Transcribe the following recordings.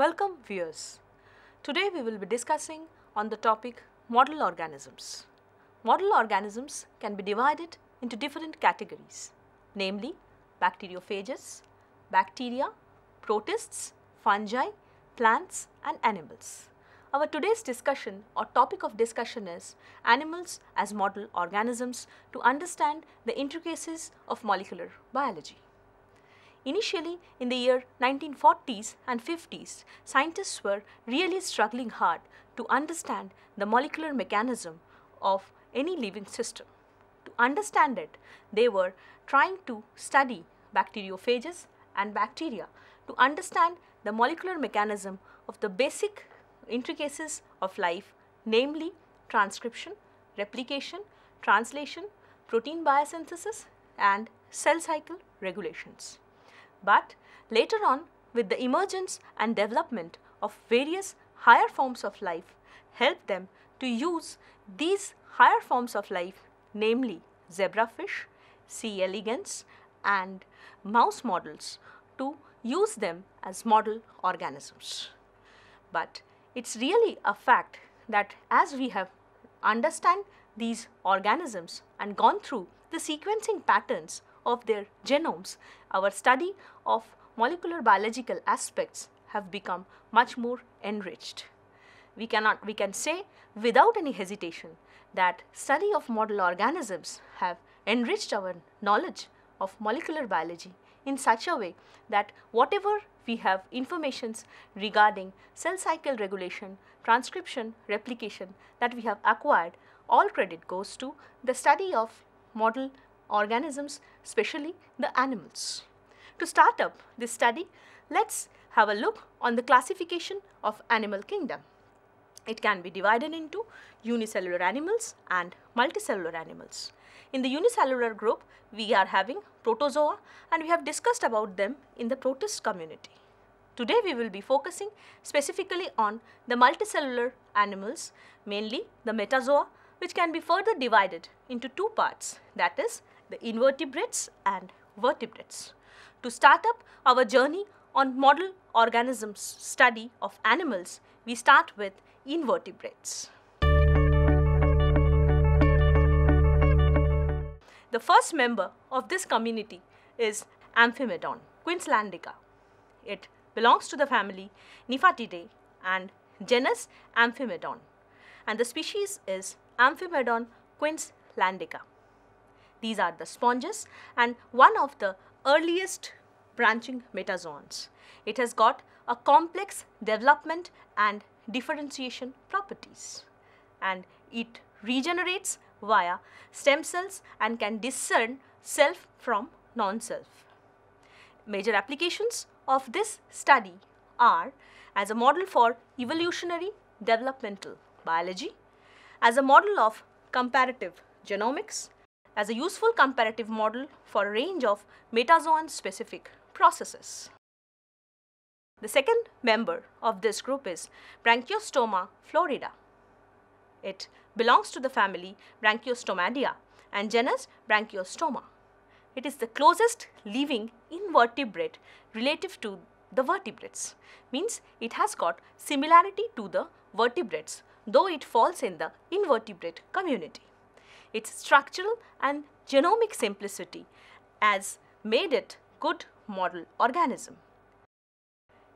Welcome viewers. Today we will be discussing on the topic model organisms. Model organisms can be divided into different categories namely bacteriophages, bacteria, protists, fungi, plants and animals. Our today's discussion or topic of discussion is animals as model organisms to understand the intricacies of molecular biology. Initially, in the year 1940s and 50s, scientists were really struggling hard to understand the molecular mechanism of any living system. To understand it, they were trying to study bacteriophages and bacteria to understand the molecular mechanism of the basic intricacies of life namely transcription, replication, translation, protein biosynthesis and cell cycle regulations. But later on, with the emergence and development of various higher forms of life, helped them to use these higher forms of life, namely zebrafish, sea elegans, and mouse models to use them as model organisms. But it is really a fact that as we have understand these organisms and gone through the sequencing patterns of their genomes, our study of molecular biological aspects have become much more enriched. We cannot, we can say without any hesitation that study of model organisms have enriched our knowledge of molecular biology in such a way that whatever we have informations regarding cell cycle regulation, transcription, replication that we have acquired, all credit goes to the study of model organisms, especially the animals. To start up this study, let's have a look on the classification of animal kingdom. It can be divided into unicellular animals and multicellular animals. In the unicellular group, we are having protozoa and we have discussed about them in the protist community. Today we will be focusing specifically on the multicellular animals, mainly the metazoa which can be further divided into two parts that is the invertebrates and vertebrates. To start up our journey on model organisms study of animals, we start with invertebrates. The first member of this community is Amphimedon queenslandica. It belongs to the family Nifatidae and genus Amphimedon and the species is Amphimedon queenslandica. These are the sponges and one of the earliest branching metazoans. It has got a complex development and differentiation properties and it regenerates via stem cells and can discern self from non-self. Major applications of this study are as a model for evolutionary developmental biology, as a model of comparative genomics, as a useful comparative model for a range of metazoan specific processes. The second member of this group is Branchiostoma florida. It belongs to the family Branchiostomadea and genus Branchiostoma. It is the closest living invertebrate relative to the vertebrates, means it has got similarity to the vertebrates though it falls in the invertebrate community. Its structural and genomic simplicity has made it good model organism.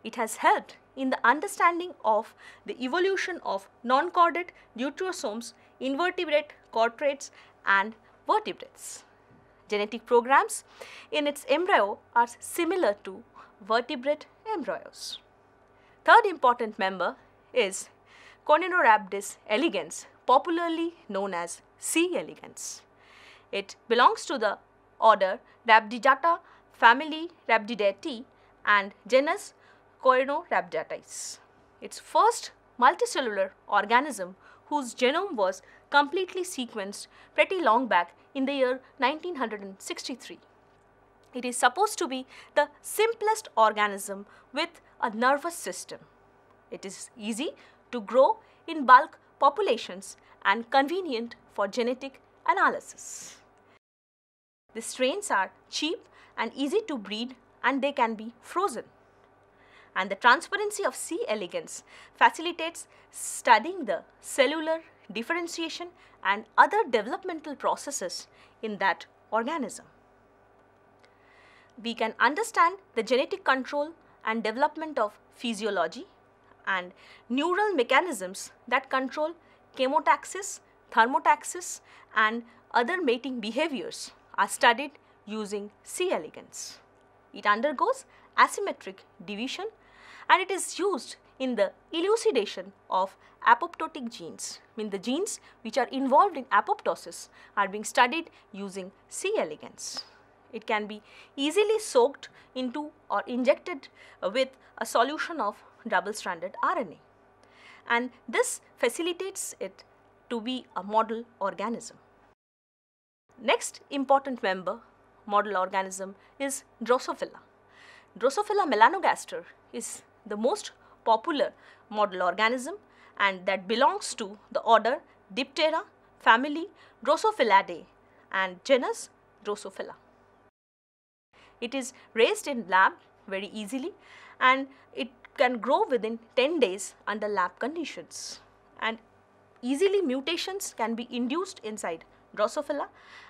It has helped in the understanding of the evolution of non-chordate deuterosomes, invertebrate chordates and vertebrates. Genetic programs in its embryo are similar to vertebrate embryos. Third important member is Coninurabdis elegans popularly known as C. elegans. It belongs to the order Rhabdidata, family Rhabdidae and genus Coinorhabdatites. Its first multicellular organism whose genome was completely sequenced pretty long back in the year 1963. It is supposed to be the simplest organism with a nervous system. It is easy to grow in bulk populations and convenient for genetic analysis. The strains are cheap and easy to breed and they can be frozen. And the transparency of C. elegans facilitates studying the cellular differentiation and other developmental processes in that organism. We can understand the genetic control and development of physiology, and neural mechanisms that control chemotaxis, thermotaxis and other mating behaviors are studied using C. elegans. It undergoes asymmetric division and it is used in the elucidation of apoptotic genes. I mean the genes which are involved in apoptosis are being studied using C. elegans. It can be easily soaked into or injected with a solution of double-stranded RNA. And this facilitates it to be a model organism. Next important member model organism is Drosophila. Drosophila melanogaster is the most popular model organism and that belongs to the order Diptera family Drosophilidae and genus Drosophila. It is raised in lab very easily and it can grow within 10 days under lab conditions and easily mutations can be induced inside Drosophila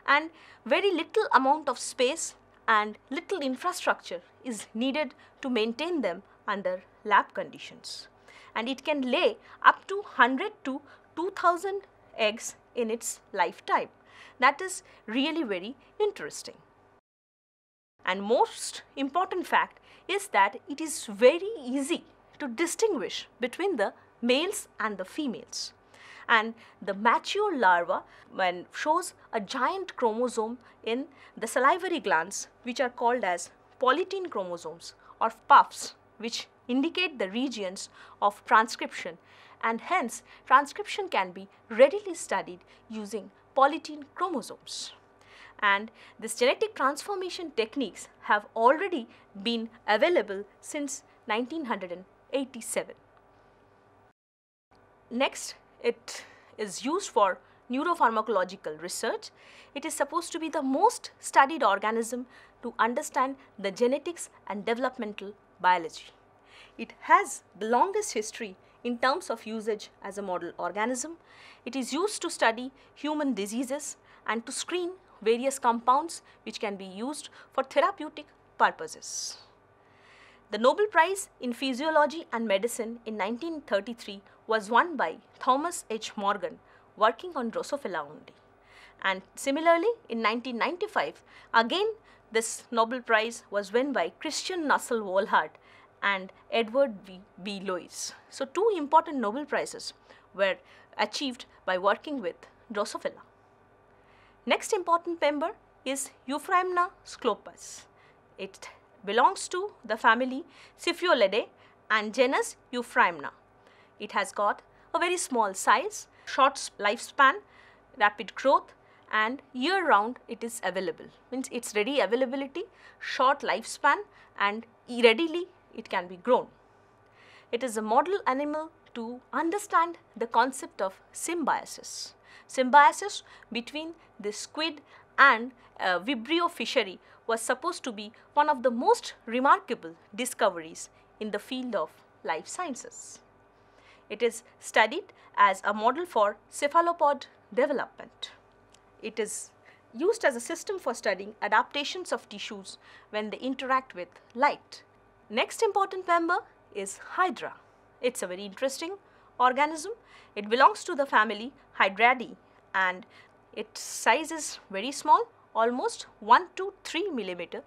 and very little amount of space and little infrastructure is needed to maintain them under lab conditions and it can lay up to 100 to 2000 eggs in its lifetime. That is really very interesting. And most important fact is that it is very easy to distinguish between the males and the females. And the mature larva when shows a giant chromosome in the salivary glands which are called as polytene chromosomes or puffs which indicate the regions of transcription and hence transcription can be readily studied using polytene chromosomes and this genetic transformation techniques have already been available since 1987. Next, it is used for neuropharmacological research. It is supposed to be the most studied organism to understand the genetics and developmental biology. It has the longest history in terms of usage as a model organism. It is used to study human diseases and to screen various compounds which can be used for therapeutic purposes. The Nobel Prize in Physiology and Medicine in 1933 was won by Thomas H. Morgan working on Drosophila only. And similarly, in 1995, again this Nobel Prize was won by Christian Nussel Wolhart and Edward B. B. Lois. So, two important Nobel Prizes were achieved by working with Drosophila. Next important member is Euphraimna sclopus. It belongs to the family Cephiolidae and genus Euphraimna. It has got a very small size, short lifespan, rapid growth and year round it is available. Means its ready availability, short lifespan and readily it can be grown. It is a model animal to understand the concept of symbiosis. Symbiosis between the squid and uh, Vibrio fishery was supposed to be one of the most remarkable discoveries in the field of life sciences. It is studied as a model for cephalopod development. It is used as a system for studying adaptations of tissues when they interact with light. Next important member is Hydra. It's a very interesting organism. It belongs to the family Hydradi and its size is very small almost 1 to 3 millimeter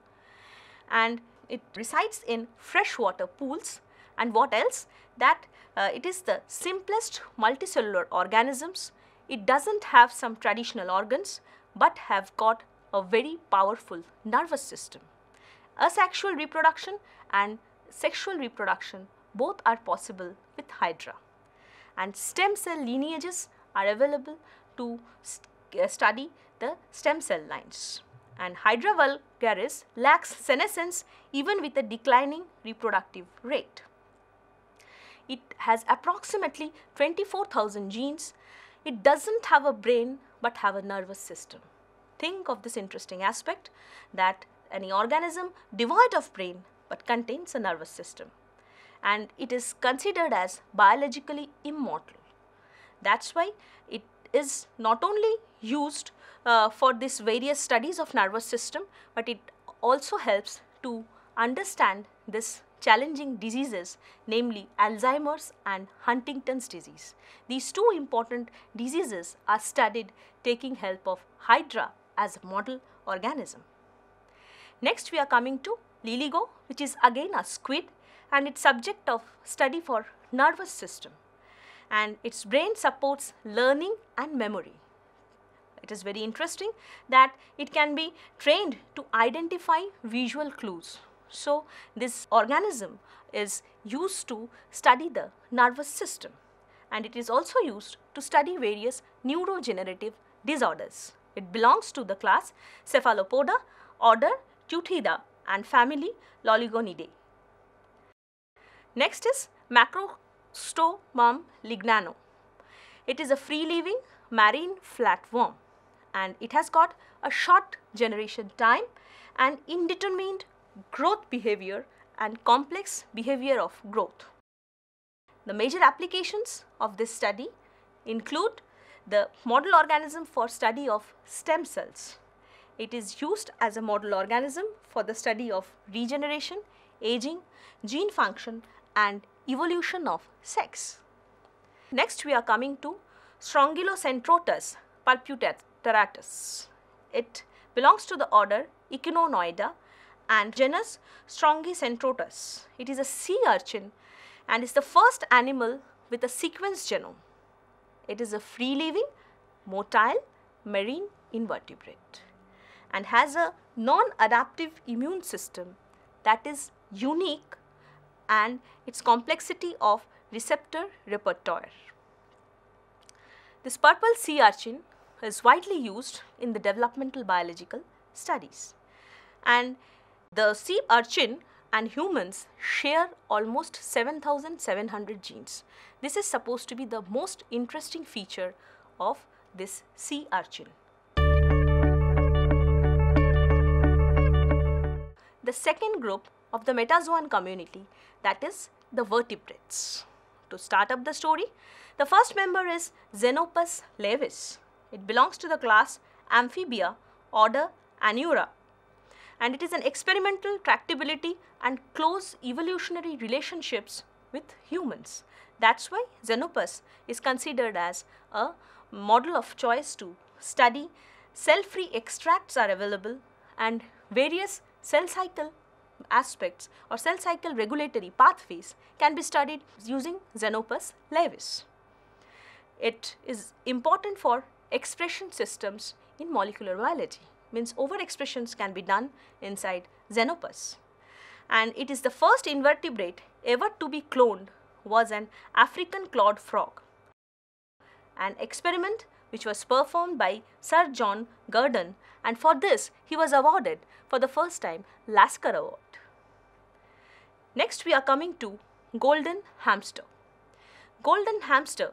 and it resides in freshwater pools and what else that uh, it is the simplest multicellular organisms. It does not have some traditional organs but have got a very powerful nervous system. Asexual reproduction and sexual reproduction both are possible with Hydra and stem cell lineages are available to st uh, study the stem cell lines. And Hydra vulgaris lacks senescence even with a declining reproductive rate. It has approximately 24,000 genes. It does not have a brain but have a nervous system. Think of this interesting aspect that any organism devoid of brain but contains a nervous system and it is considered as biologically immortal. That's why it is not only used uh, for this various studies of nervous system, but it also helps to understand this challenging diseases namely Alzheimer's and Huntington's disease. These two important diseases are studied taking help of Hydra as a model organism. Next we are coming to Liligo which is again a squid and it's subject of study for nervous system and its brain supports learning and memory. It is very interesting that it can be trained to identify visual clues. So, this organism is used to study the nervous system and it is also used to study various neurogenerative disorders. It belongs to the class Cephalopoda, order Tutida and family Loligonidae. Next is Macrostomum lignano. It is a free-living marine flatworm and it has got a short generation time and indeterminate growth behavior and complex behavior of growth. The major applications of this study include the model organism for study of stem cells. It is used as a model organism for the study of regeneration, aging, gene function and evolution of sex. Next we are coming to Strongylocentrotus palpiteratus. It belongs to the order Echinonoida and genus Strongycentrotus. It is a sea urchin and is the first animal with a sequenced genome. It is a free-living, motile, marine invertebrate and has a non-adaptive immune system that is unique and its complexity of receptor repertoire. This purple sea urchin is widely used in the developmental biological studies and the sea urchin and humans share almost 7700 genes. This is supposed to be the most interesting feature of this sea urchin. The second group of the metazoan community that is the vertebrates. To start up the story, the first member is Xenopus levis. It belongs to the class Amphibia, order Anura and it is an experimental tractability and close evolutionary relationships with humans. That's why Xenopus is considered as a model of choice to study. Cell-free extracts are available and various cell cycle aspects or cell cycle regulatory pathways can be studied using Xenopus levis. It is important for expression systems in molecular biology means overexpressions can be done inside Xenopus. And it is the first invertebrate ever to be cloned was an African clawed frog. An experiment which was performed by Sir John Gurdon and for this he was awarded for the first time Lasker Award. Next we are coming to Golden Hamster. Golden Hamster,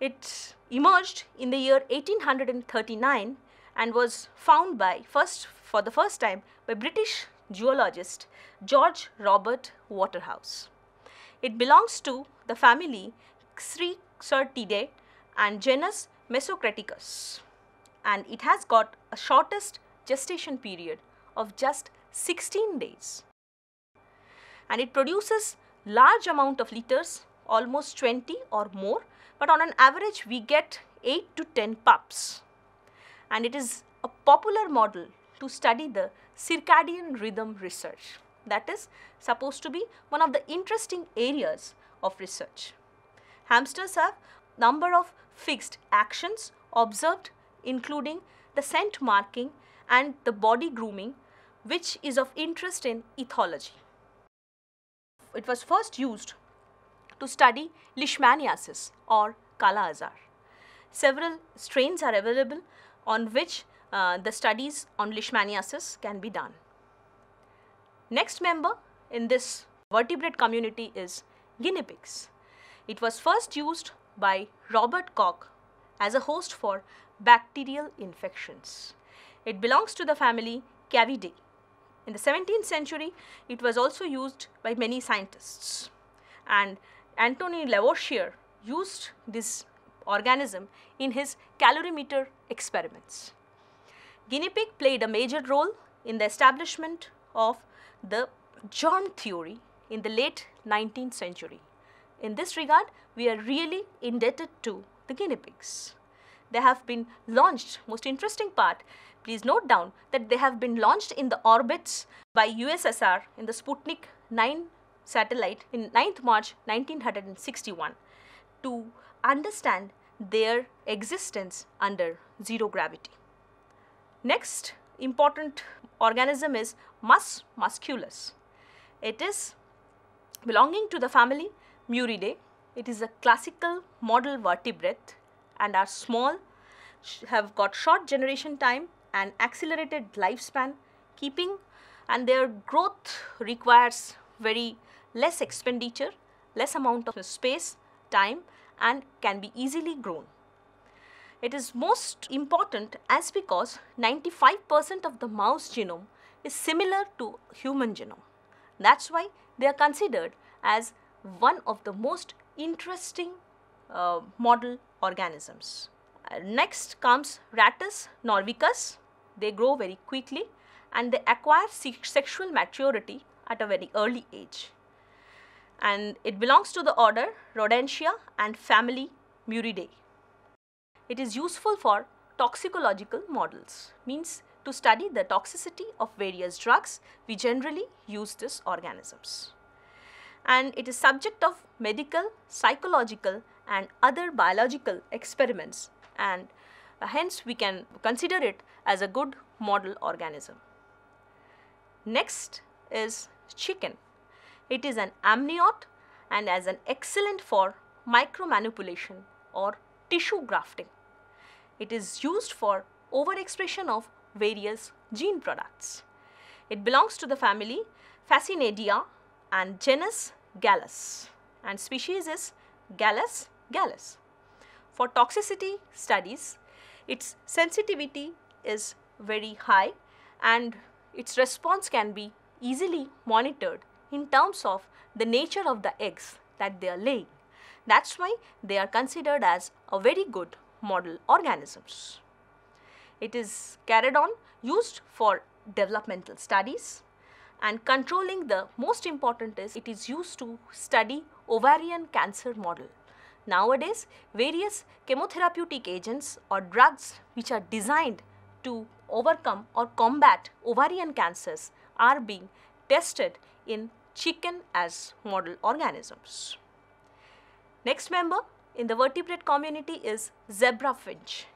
it emerged in the year 1839 and was found by first for the first time by British geologist George Robert Waterhouse. It belongs to the family Cricetidae and genus Mesocraticus and it has got a shortest gestation period of just 16 days and it produces large amount of litters almost 20 or more but on an average we get 8 to 10 pups and it is a popular model to study the circadian rhythm research that is supposed to be one of the interesting areas of research. Hamsters have number of fixed actions observed including the scent marking and the body grooming which is of interest in ethology. It was first used to study Leishmaniasis or Kala Azar. Several strains are available on which uh, the studies on Leishmaniasis can be done. Next member in this vertebrate community is guinea pigs. It was first used by Robert Koch as a host for bacterial infections. It belongs to the family Cavidae. In the 17th century, it was also used by many scientists and Antony Lavoisier used this organism in his calorimeter experiments. Guinea pig played a major role in the establishment of the germ theory in the late 19th century. In this regard, we are really indebted to the guinea pigs. They have been launched, most interesting part, please note down that they have been launched in the orbits by USSR in the Sputnik 9 satellite in 9th March 1961 to understand their existence under zero gravity. Next important organism is Mus musculus. It is belonging to the family Muridae. It is a classical model vertebrate and are small, have got short generation time and accelerated lifespan keeping and their growth requires very less expenditure, less amount of space, time and can be easily grown. It is most important as because 95% of the mouse genome is similar to human genome. That's why they are considered as one of the most interesting uh, model organisms. Uh, next comes Rattus norvicus. They grow very quickly and they acquire se sexual maturity at a very early age. And it belongs to the order Rodentia and family Muridae. It is useful for toxicological models, means to study the toxicity of various drugs, we generally use these organisms and it is subject of medical, psychological and other biological experiments and uh, hence we can consider it as a good model organism. Next is chicken. It is an amniote, and as an excellent for micromanipulation or tissue grafting. It is used for overexpression of various gene products. It belongs to the family Fascinadia and genus Gallus and species is Gallus gallus. For toxicity studies, its sensitivity is very high and its response can be easily monitored in terms of the nature of the eggs that they are laying. That is why they are considered as a very good model organisms. It is carried on used for developmental studies and controlling the most important is it is used to study ovarian cancer model. Nowadays, various chemotherapeutic agents or drugs which are designed to overcome or combat ovarian cancers are being tested in chicken as model organisms. Next member in the vertebrate community is zebra finch.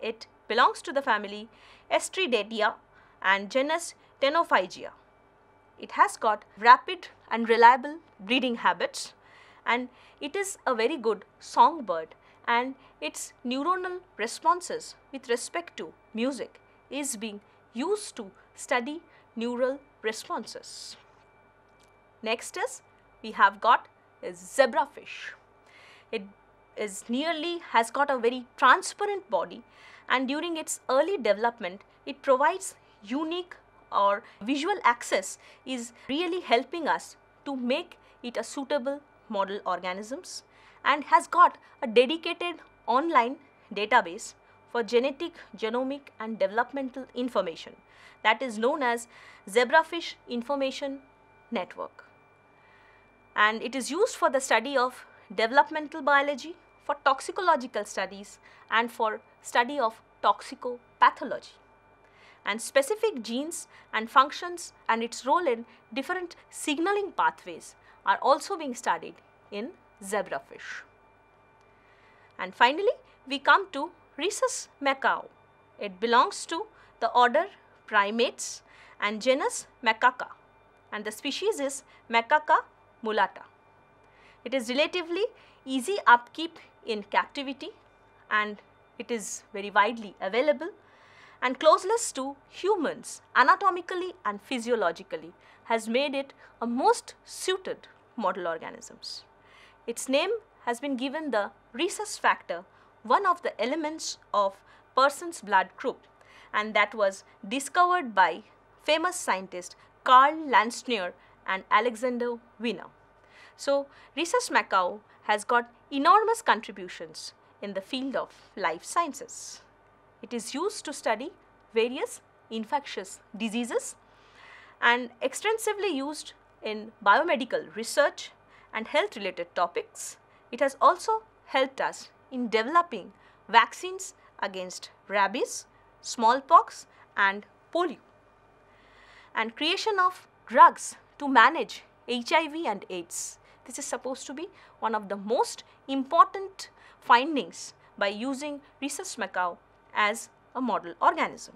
It belongs to the family Estridatia and genus Tenophygia. It has got rapid and reliable breeding habits and it is a very good songbird and its neuronal responses with respect to music is being used to study neural responses. Next is we have got zebrafish. It is nearly has got a very transparent body and during its early development it provides unique or visual access is really helping us to make it a suitable model organisms and has got a dedicated online database for genetic, genomic and developmental information that is known as zebrafish information network and it is used for the study of developmental biology for toxicological studies and for study of toxicopathology and specific genes and functions and its role in different signaling pathways are also being studied in zebrafish. And finally, we come to rhesus macaw. It belongs to the order primates and genus macaca and the species is macaca mulata. It is relatively easy upkeep in captivity and it is very widely available and closeness to humans anatomically and physiologically has made it a most suited model organisms. Its name has been given the rhesus factor, one of the elements of person's blood group and that was discovered by famous scientist Carl Landsteiner and Alexander Wiener. So, Rhesus macaw has got enormous contributions in the field of life sciences. It is used to study various infectious diseases and extensively used in biomedical research and health related topics. It has also helped us in developing vaccines against rabies, smallpox and polio and creation of drugs to manage HIV and AIDS. This is supposed to be one of the most important findings by using Research Macau as a model organism.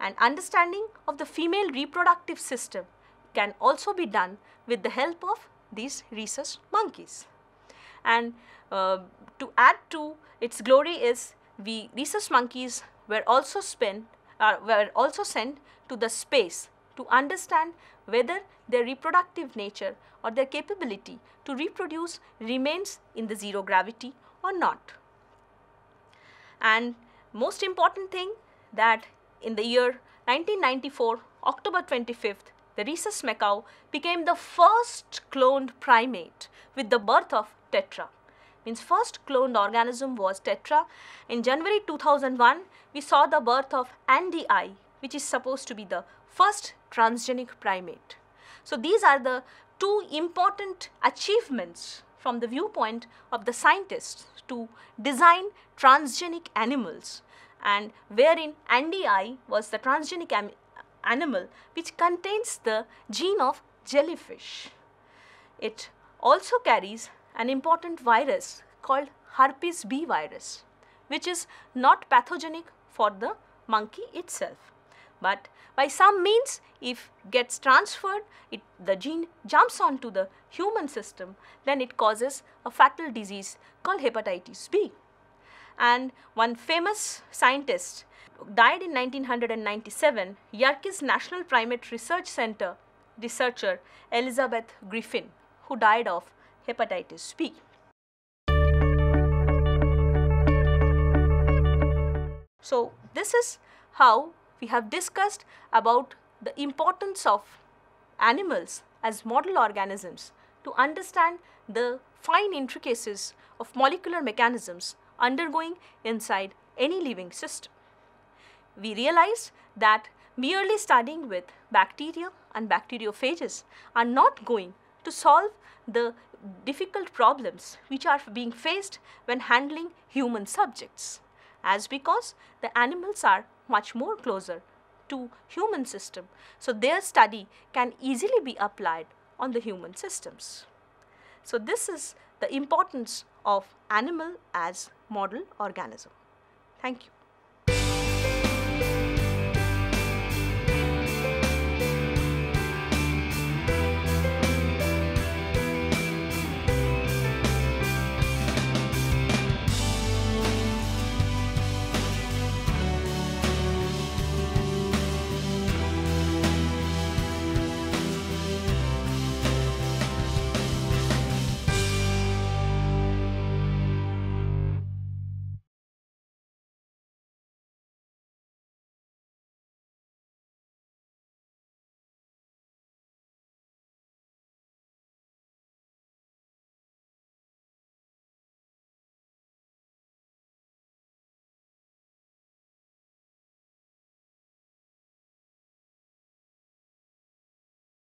And understanding of the female reproductive system can also be done with the help of these rhesus monkeys. And uh, to add to its glory is the rhesus monkeys were also spent uh, were also sent to the space to understand whether their reproductive nature or their capability to reproduce remains in the zero gravity or not. And most important thing that in the year 1994, October 25th, the rhesus macaw became the first cloned primate with the birth of tetra. Means first cloned organism was tetra. In January 2001, we saw the birth of Andy I, which is supposed to be the first transgenic primate. So these are the two important achievements from the viewpoint of the scientists to design transgenic animals and wherein NDI was the transgenic animal which contains the gene of jellyfish. It also carries an important virus called herpes B virus which is not pathogenic for the monkey itself but by some means if gets transferred, it, the gene jumps onto the human system, then it causes a fatal disease called hepatitis B. And one famous scientist died in 1997, Yerkes National Primate Research Center researcher Elizabeth Griffin who died of hepatitis B. So, this is how we have discussed about the importance of animals as model organisms to understand the fine intricacies of molecular mechanisms undergoing inside any living system. We realized that merely studying with bacteria and bacteriophages are not going to solve the difficult problems which are being faced when handling human subjects as because the animals are much more closer to human system. So, their study can easily be applied on the human systems. So, this is the importance of animal as model organism. Thank you.